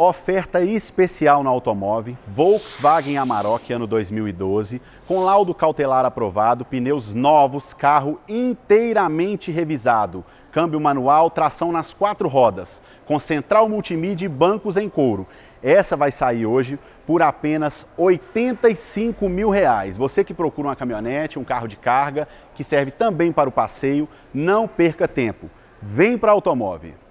Oferta especial no automóvel, Volkswagen Amarok ano 2012, com laudo cautelar aprovado, pneus novos, carro inteiramente revisado, câmbio manual, tração nas quatro rodas, com central multimídia e bancos em couro. Essa vai sair hoje por apenas 85 mil reais. Você que procura uma caminhonete, um carro de carga, que serve também para o passeio, não perca tempo. Vem para automóvel.